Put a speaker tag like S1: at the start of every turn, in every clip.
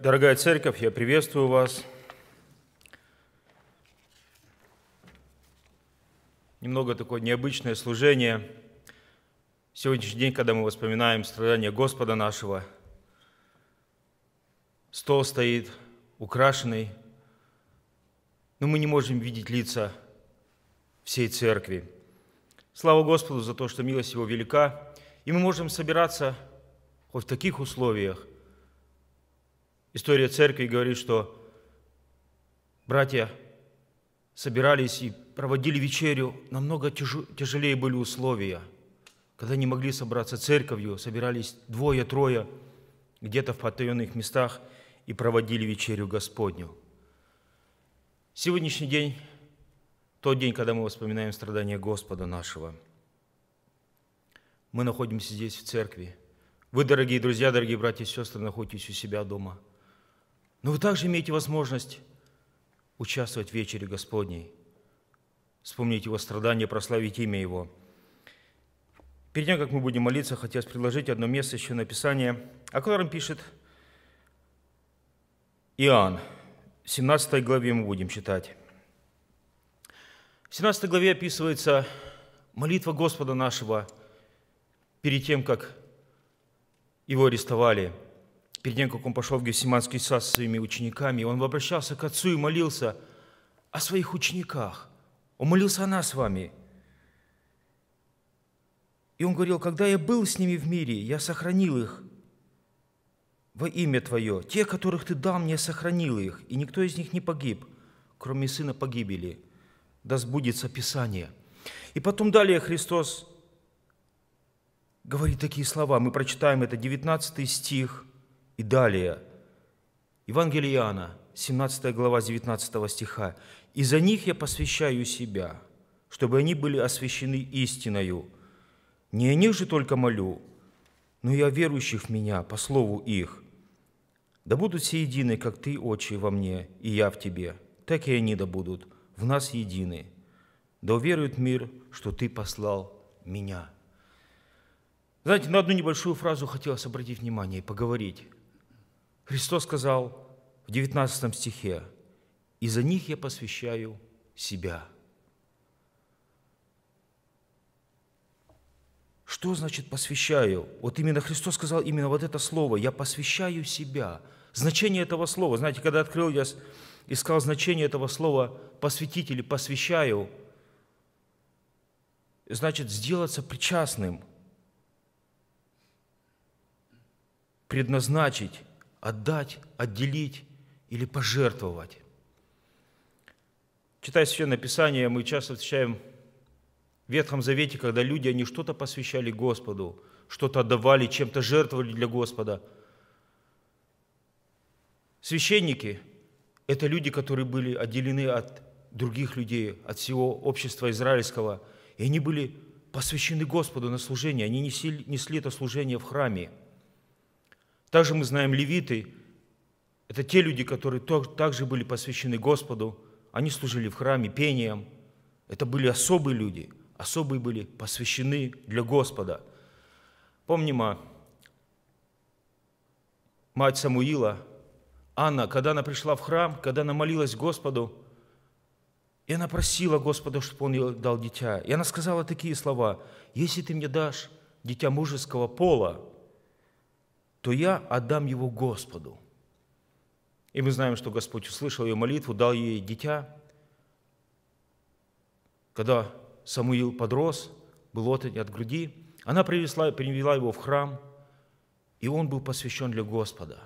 S1: Дорогая церковь, я приветствую вас. Немного такое необычное служение. Сегодняшний день, когда мы воспоминаем страдания Господа нашего, стол стоит украшенный, но мы не можем видеть лица всей церкви. Слава Господу за то, что милость Его велика, и мы можем собираться хоть в таких условиях, История церкви говорит, что братья собирались и проводили вечерю, намного тяжелее были условия. Когда не могли собраться церковью, собирались двое-трое где-то в потаенных местах и проводили вечерю Господню. Сегодняшний день – тот день, когда мы воспоминаем страдания Господа нашего. Мы находимся здесь, в церкви. Вы, дорогие друзья, дорогие братья и сестры, находитесь у себя дома – но вы также имеете возможность участвовать в вечере Господней, вспомнить Его страдания, прославить имя Его. Перед тем, как мы будем молиться, хотелось предложить одно место еще на Писание, о котором пишет Иоанн. В 17 главе мы будем читать. В 17 главе описывается молитва Господа нашего перед тем, как его арестовали – перед тем, как он пошел в Гефсиманский сад со своими учениками, он обращался к Отцу и молился о своих учениках. Он молился о нас с вами. И он говорил, когда я был с ними в мире, я сохранил их во имя Твое. Те, которых Ты дал мне, сохранил их, и никто из них не погиб, кроме сына погибели. Да сбудется Писание. И потом далее Христос говорит такие слова. Мы прочитаем это 19 стих – и далее. Евангелие Иоанна, 17 глава 19 стиха. «И за них я посвящаю себя, чтобы они были освящены истиною. Не о них же только молю, но и о верующих в Меня по слову их. Да будут все едины, как Ты, Отче, во мне, и я в Тебе, так и они да будут, в нас едины. Да уверует мир, что Ты послал меня». Знаете, на одну небольшую фразу хотелось обратить внимание и поговорить – Христос сказал в 19 стихе, «И за них я посвящаю себя». Что значит посвящаю? Вот именно Христос сказал именно вот это слово «я посвящаю себя». Значение этого слова, знаете, когда открыл я, искал значение этого слова «посвятить» или «посвящаю», значит сделаться причастным, предназначить, отдать, отделить или пожертвовать. Читая Священное Писание, мы часто встречаем в Ветхом Завете, когда люди, они что-то посвящали Господу, что-то отдавали, чем-то жертвовали для Господа. Священники – это люди, которые были отделены от других людей, от всего общества израильского, и они были посвящены Господу на служение, они несли, несли это служение в храме – также мы знаем левиты. Это те люди, которые также были посвящены Господу. Они служили в храме пением. Это были особые люди. Особые были посвящены для Господа. Помним, а мать Самуила, Анна, когда она пришла в храм, когда она молилась Господу, и она просила Господа, чтобы Он ей дал дитя. И она сказала такие слова, «Если ты мне дашь дитя мужеского пола, то я отдам его Господу. И мы знаем, что Господь услышал ее молитву, дал ей дитя. Когда Самуил подрос, был отнят от груди, она привезла, привела его в храм, и он был посвящен для Господа.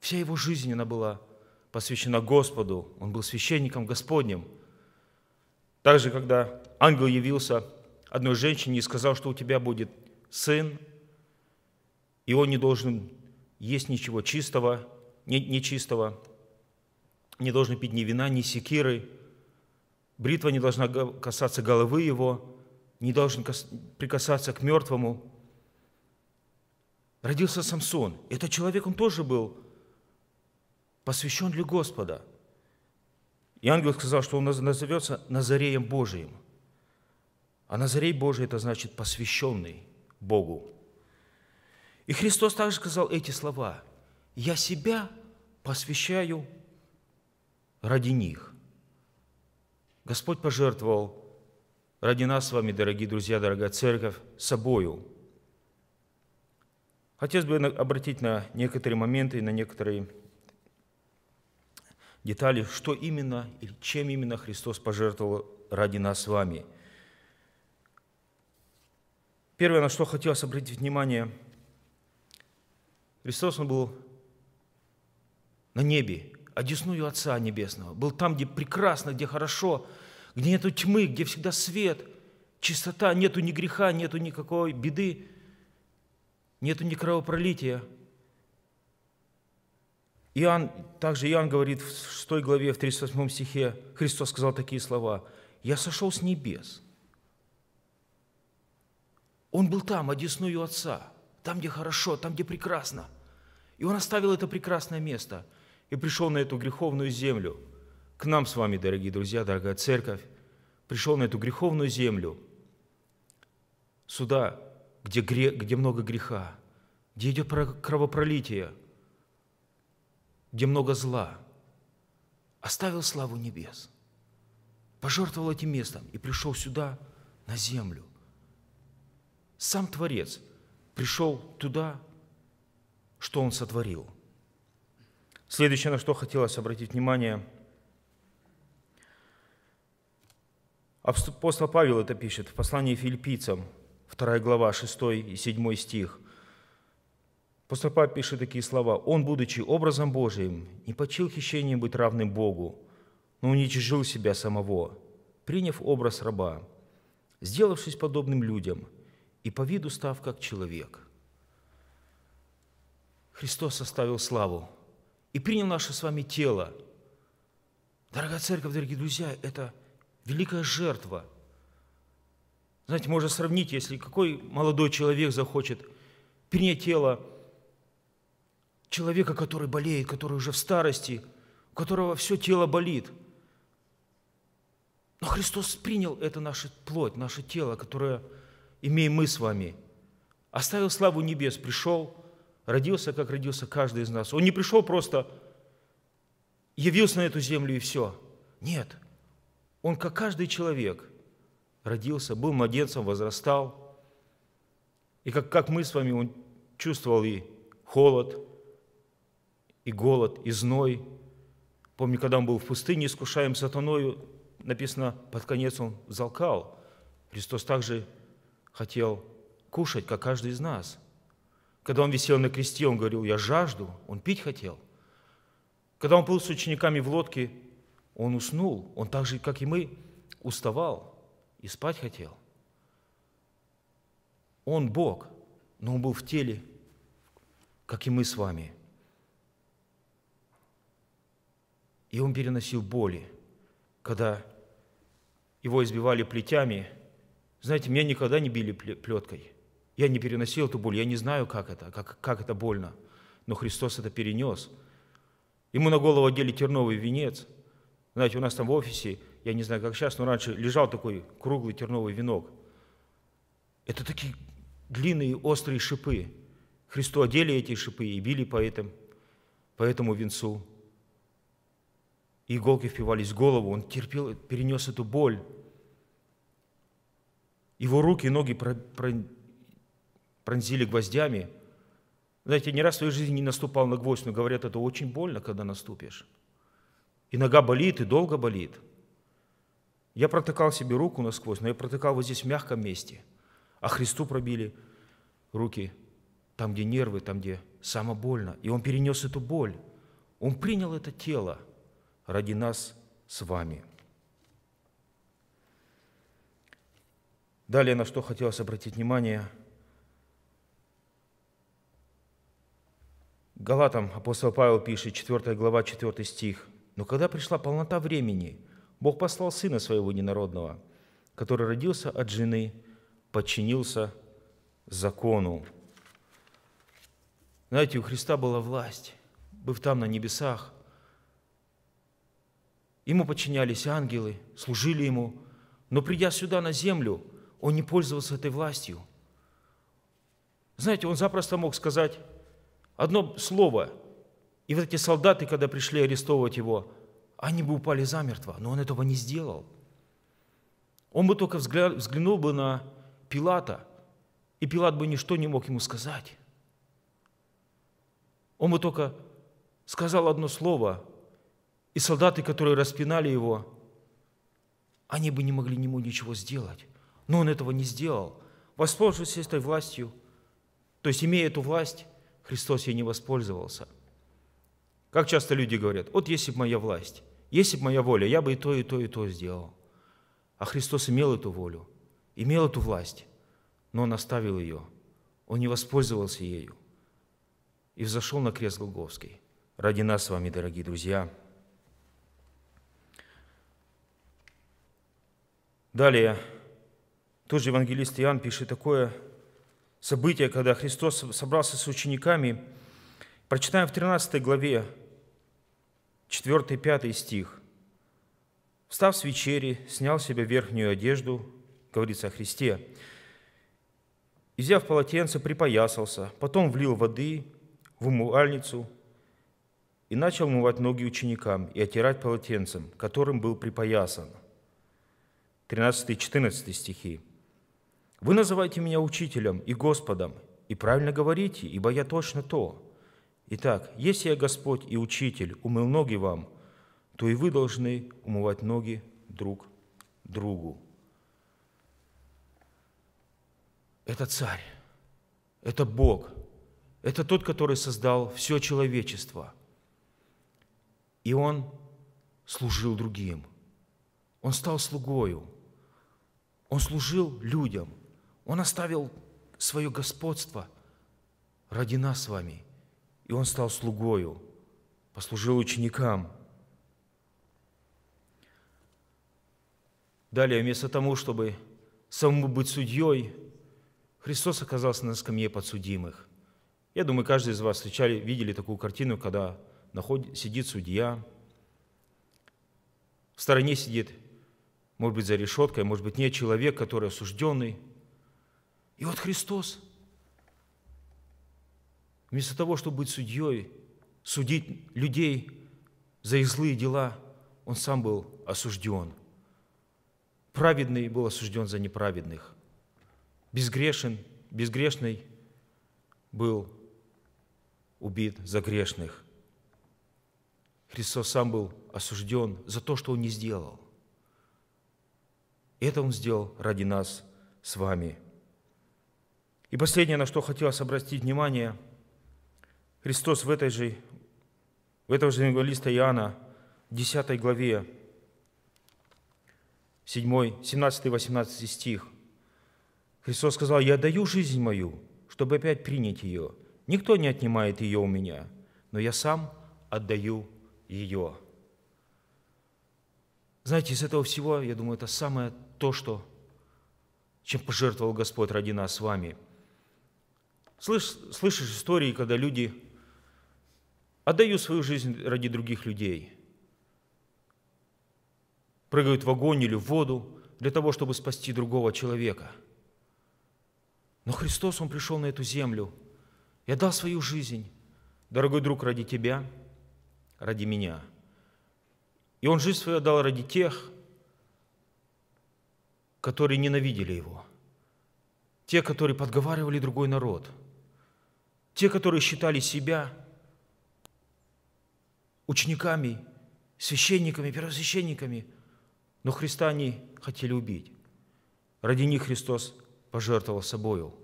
S1: Вся его жизнь она была посвящена Господу, он был священником Господним. Также, когда ангел явился одной женщине и сказал, что у тебя будет сын, и он не должен есть ничего чистого, не, нечистого, не должен пить ни вина, ни секиры, бритва не должна касаться головы его, не должен прикасаться к мертвому. Родился Самсон. Этот человек, он тоже был посвящен для Господа. И ангел сказал, что он назовется Назареем Божиим. А Назарей Божий – это значит посвященный Богу. И Христос также сказал эти слова. «Я себя посвящаю ради них». Господь пожертвовал ради нас с вами, дорогие друзья, дорогая церковь, собою. Хотелось бы обратить на некоторые моменты и на некоторые детали, что именно или чем именно Христос пожертвовал ради нас с вами. Первое, на что хотелось обратить внимание – Христос, Он был на небе, одесную Отца Небесного. Был там, где прекрасно, где хорошо, где нету тьмы, где всегда свет, чистота, нету ни греха, нету никакой беды, нету ни кровопролития. Иоанн, также Иоанн говорит в 6 главе, в 38 стихе, Христос сказал такие слова, «Я сошел с небес». Он был там, одесную Отца – там, где хорошо, там, где прекрасно. И Он оставил это прекрасное место и пришел на эту греховную землю. К нам с вами, дорогие друзья, дорогая церковь, пришел на эту греховную землю, сюда, где, грех, где много греха, где идет кровопролитие, где много зла, оставил славу небес, пожертвовал этим местом и пришел сюда, на землю. Сам Творец – пришел туда, что он сотворил. Следующее, на что хотелось обратить внимание, апостол Павел это пишет в послании филиппийцам, 2 глава, 6 и 7 стих. Апостол Павел пишет такие слова. «Он, будучи образом Божиим, не почил хищением быть равным Богу, но уничижил себя самого, приняв образ раба, сделавшись подобным людям – и по виду став как человек. Христос составил славу и принял наше с вами тело. Дорогая церковь, дорогие друзья, это великая жертва. Знаете, можно сравнить, если какой молодой человек захочет принять тело человека, который болеет, который уже в старости, у которого все тело болит. Но Христос принял это наше плоть, наше тело, которое – имеем мы с вами. Оставил славу небес, пришел, родился, как родился каждый из нас. Он не пришел просто, явился на эту землю и все. Нет, он, как каждый человек, родился, был младенцем, возрастал. И как, как мы с вами, он чувствовал и холод, и голод, и зной. Помню, когда он был в пустыне, искушаем сатаною, написано, под конец он залкал. Христос также хотел кушать, как каждый из нас. Когда он висел на кресте, он говорил, я жажду, он пить хотел. Когда он был с учениками в лодке, он уснул, он так же, как и мы, уставал и спать хотел. Он Бог, но он был в теле, как и мы с вами. И он переносил боли, когда его избивали плетями – знаете, меня никогда не били плеткой. Я не переносил эту боль, я не знаю, как это, как, как это больно. Но Христос это перенес. Ему на голову одели терновый венец. Знаете, у нас там в офисе, я не знаю, как сейчас, но раньше лежал такой круглый терновый венок. Это такие длинные острые шипы. Христу одели эти шипы и били по этому, по этому венцу. И иголки впивались в голову, он терпел, перенес эту боль. Его руки и ноги пронзили гвоздями. Знаете, ни раз в своей жизни не наступал на гвоздь, но говорят, это очень больно, когда наступишь. И нога болит, и долго болит. Я протыкал себе руку насквозь, но я протыкал вот здесь в мягком месте. А Христу пробили руки там, где нервы, там, где само больно. И Он перенес эту боль. Он принял это тело ради нас с вами – Далее, на что хотелось обратить внимание. Галатам апостол Павел пишет, 4 глава, 4 стих. «Но когда пришла полнота времени, Бог послал Сына Своего Ненародного, который родился от жены, подчинился закону». Знаете, у Христа была власть, быв там на небесах. Ему подчинялись ангелы, служили Ему. Но придя сюда на землю – он не пользовался этой властью. Знаете, он запросто мог сказать одно слово, и вот эти солдаты, когда пришли арестовывать его, они бы упали замертво, но он этого не сделал. Он бы только взглянул бы на Пилата, и Пилат бы ничто не мог ему сказать. Он бы только сказал одно слово, и солдаты, которые распинали его, они бы не могли ему ничего сделать. Но он этого не сделал. Воспользовавшись этой властью, то есть имея эту власть, Христос ей не воспользовался. Как часто люди говорят, вот если бы моя власть, если бы моя воля, я бы и то, и то, и то сделал. А Христос имел эту волю, имел эту власть, но он оставил ее, он не воспользовался ею и взошел на крест Голговский. Ради нас с вами, дорогие друзья. Далее, тот же евангелист Иоанн пишет такое событие, когда Христос собрался с учениками. Прочитаем в 13 главе 4-5 стих. «Встав с вечери, снял с себя верхнюю одежду, говорится о Христе, и, взяв полотенце, припоясался, потом влил воды в умывальницу и начал умывать ноги ученикам и отирать полотенцем, которым был припоясан». 13-14 стихи. Вы называете меня учителем и Господом, и правильно говорите, ибо я точно то. Итак, если я Господь и Учитель умыл ноги вам, то и вы должны умывать ноги друг другу. Это Царь, это Бог, это Тот, который создал все человечество. И Он служил другим. Он стал слугою. Он служил людям – он оставил свое господство ради нас с вами, и он стал слугою, послужил ученикам. Далее, вместо того, чтобы самому быть судьей, Христос оказался на скамье подсудимых. Я думаю, каждый из вас встречали, видели такую картину, когда находит, сидит судья, в стороне сидит, может быть, за решеткой, может быть, нет человек, который осужденный – и вот Христос, вместо того, чтобы быть судьей, судить людей за их злые дела, Он сам был осужден. Праведный был осужден за неправедных. Безгрешен, безгрешный был убит за грешных. Христос сам был осужден за то, что Он не сделал. Это Он сделал ради нас с вами – и последнее, на что хотелось обратить внимание, Христос в, этой же, в этого же евангелиста Иоанна, 10 главе, 7, 17-18 стих. Христос сказал, «Я даю жизнь мою, чтобы опять принять ее. Никто не отнимает ее у меня, но я сам отдаю ее». Знаете, из этого всего, я думаю, это самое то, что, чем пожертвовал Господь ради нас с вами – Слышь, слышишь истории, когда люди отдают свою жизнь ради других людей, прыгают в огонь или в воду для того, чтобы спасти другого человека. Но Христос, Он пришел на эту землю и отдал свою жизнь, дорогой друг, ради тебя, ради меня. И Он жизнь свою отдал ради тех, которые ненавидели Его, те, которые подговаривали другой народ – те, которые считали себя учениками, священниками, первосвященниками, но Христа они хотели убить. Ради них Христос пожертвовал собою.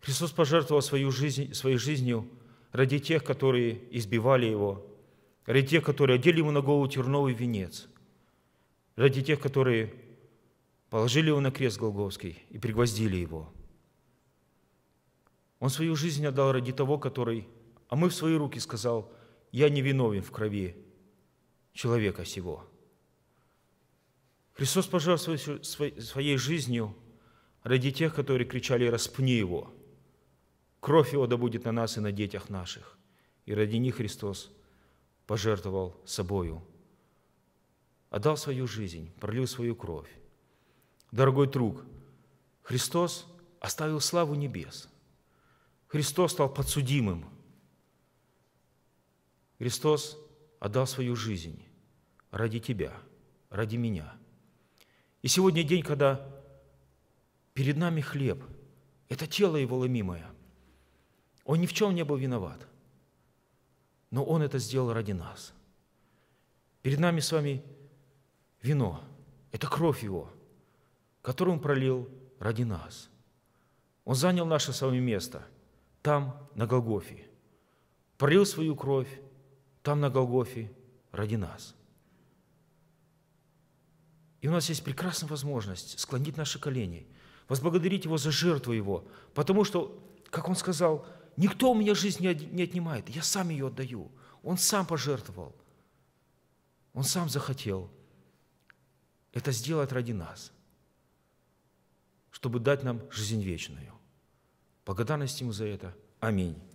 S1: Христос пожертвовал свою жизнь, своей жизнью ради тех, которые избивали Его, ради тех, которые одели Ему на голову терновый венец, ради тех, которые положили Его на крест Голговский и пригвоздили Его – он свою жизнь отдал ради того, который, а мы в свои руки сказал, я не виновен в крови человека сего. Христос пожал своей, жизнью ради тех, которые кричали «распни его!» Кровь его да будет на нас и на детях наших. И ради них Христос пожертвовал собою. Отдал свою жизнь, пролил свою кровь. Дорогой друг, Христос оставил славу небес – Христос стал подсудимым. Христос отдал свою жизнь ради тебя, ради меня. И сегодня день, когда перед нами хлеб, это тело его ломимое. Он ни в чем не был виноват, но он это сделал ради нас. Перед нами с вами вино, это кровь его, которую он пролил ради нас. Он занял наше с вами место – там, на Голгофе. Пролил свою кровь там, на Голгофе, ради нас. И у нас есть прекрасная возможность склонить наши колени, возблагодарить Его за жертву Его, потому что, как Он сказал, никто у меня жизнь не отнимает, я сам ее отдаю. Он сам пожертвовал, Он сам захотел это сделать ради нас, чтобы дать нам жизнь вечную. Благодарность Ему за это. Аминь.